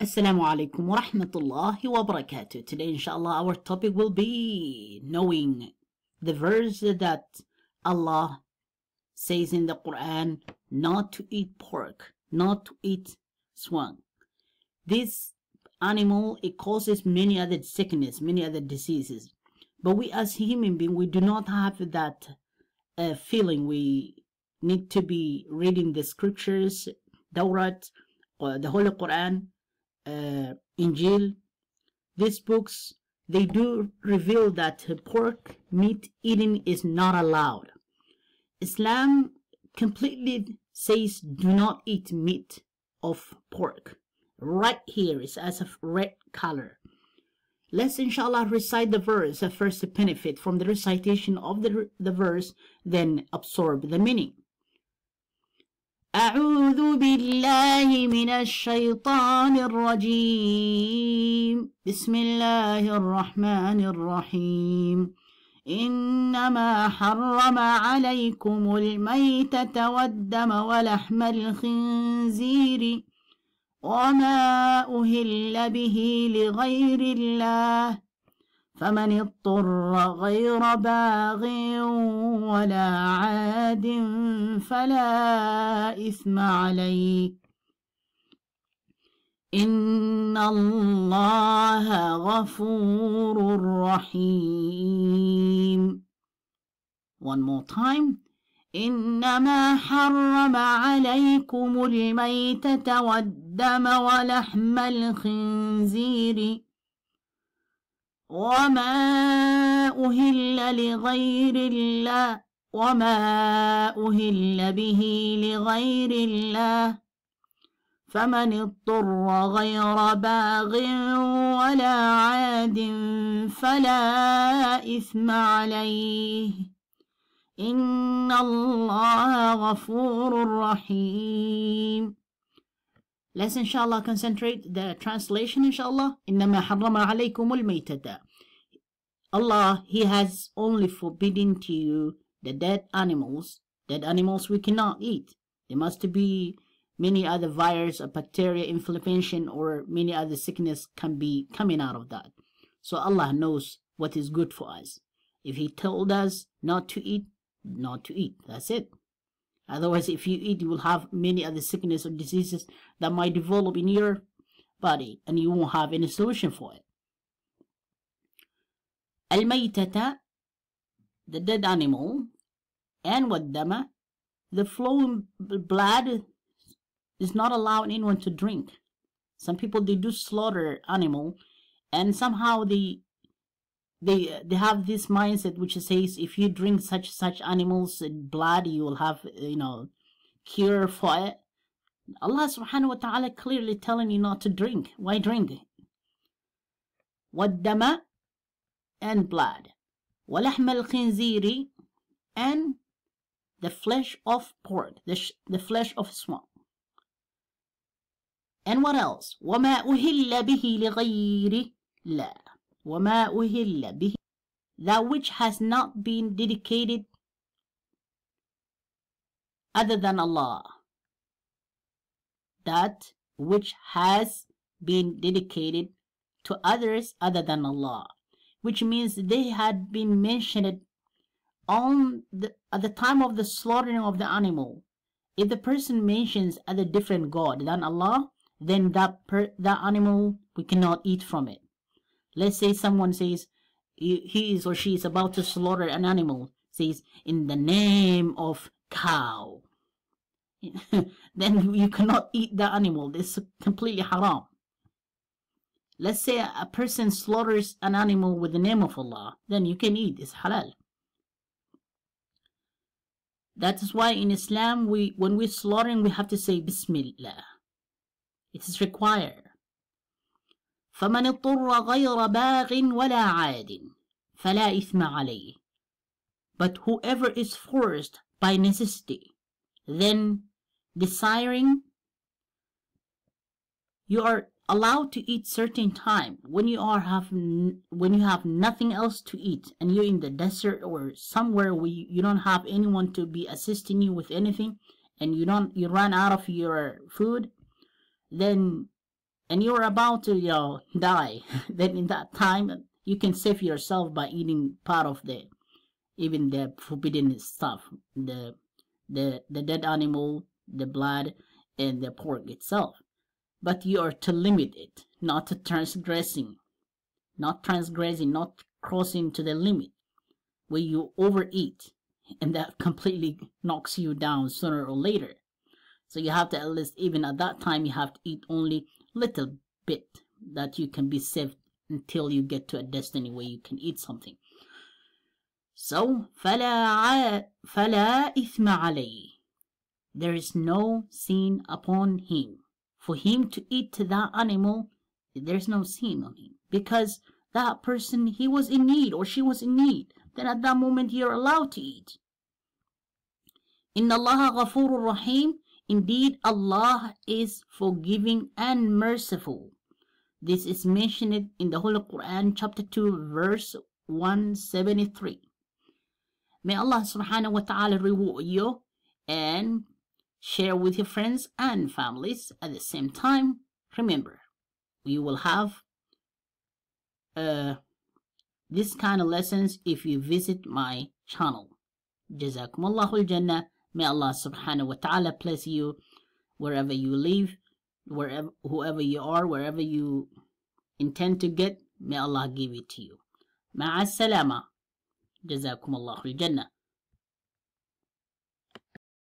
Assalamu alaikum wa rahmatullahi wa barakatuh. Today, inshallah, our topic will be knowing the verse that Allah says in the Quran not to eat pork, not to eat swan. This animal, it causes many other sickness, many other diseases. But we as human beings, we do not have that uh, feeling. We need to be reading the scriptures, Dawrat, or the Holy Quran, uh, Injil, these books, they do reveal that pork meat eating is not allowed. Islam completely says do not eat meat of pork. Right here is as a red color. Let's inshallah recite the verse first benefit from the recitation of the, the verse, then absorb the meaning. أعوذ بالله من الشيطان الرجيم بسم الله الرحمن الرحيم إنما حرم عليكم الميتة والدم ولحم الخنزير وما أهل به لغير الله فمن اضطر غير باغ ولا عاد فلا إثم عليك إن الله غفور رحيم One more time إنما حرم عليكم الميتة والدم ولحم الخنزير وما أهل لغير الله وما أهل به لغير الله فمن اضطر غير باغ ولا عاد فلا إثم عليه إن الله غفور رحيم Let's inshallah concentrate the translation inshallah. إنما حرم عليكم الميتة. Allah, He has only forbidden to you the dead animals. Dead animals we cannot eat. There must be many other virus or bacteria inflammation or many other sickness can be coming out of that. So Allah knows what is good for us. If He told us not to eat, not to eat. That's it. Otherwise, if you eat, you will have many other sicknesses or diseases that might develop in your body, and you won't have any solution for it. Al-maytata, the dead animal, and والدم, the flowing blood is not allowing anyone to drink. Some people, they do slaughter animal, and somehow they they they have this mindset which says if you drink such such animals uh, blood you will have uh, you know cure for it allah subhanahu wa ta'ala clearly telling you not to drink why drink What dama and blood ولحم الخنزير and the flesh of pork the, the flesh of swan. and what else وما أهل به لغير لا وَمَا أُهِلَّ بِهِ That which has not been dedicated other than Allah. That which has been dedicated to others other than Allah, which means they had been mentioned on the, at the time of the slaughtering of the animal. If the person mentions other different god than Allah, then that per, that animal we cannot eat from it. Let's say someone says he is or she is about to slaughter an animal, says, in the name of cow. then you cannot eat the animal. It's completely haram. Let's say a person slaughters an animal with the name of Allah, then you can eat. It's halal. That is why in Islam, we when we're slaughtering, we have to say Bismillah. It is required. فمن اضطر غير باغ ولا عاد فلا إثم عليه but whoever is forced by necessity then desiring you are allowed to eat certain time when you are have when you have nothing else to eat and you're in the desert or somewhere where you, you don't have anyone to be assisting you with anything and you don't you run out of your food then and you are about to you know, die, then in that time you can save yourself by eating part of the even the forbidden stuff, the the the dead animal, the blood, and the pork itself. But you are to limit it, not transgressing, not transgressing, not crossing to the limit, where you overeat, and that completely knocks you down sooner or later. So you have to at least even at that time you have to eat only little bit that you can be saved until you get to a destiny where you can eat something. So, فَلَا, فلا إِثْمَ عَلَيْهِ There is no sin upon him. For him to eat that animal, there's no sin on him. Because that person, he was in need or she was in need. Then at that moment, you're allowed to eat. إِنَّ اللَّهَ غَفُورٌ رَحِيمٌ Indeed, Allah is forgiving and merciful. This is mentioned in the Holy Quran, chapter 2, verse 173. May Allah subhanahu wa ta'ala reward you and share with your friends and families at the same time. Remember, you will have uh, this kind of lessons if you visit my channel. Jazakumullahu al-Jannah. May Allah subhanahu wa ta'ala bless you wherever you live, wherever whoever you are, wherever you intend to get, may Allah give it to you. Salama. Jazakum Allah الله الجنة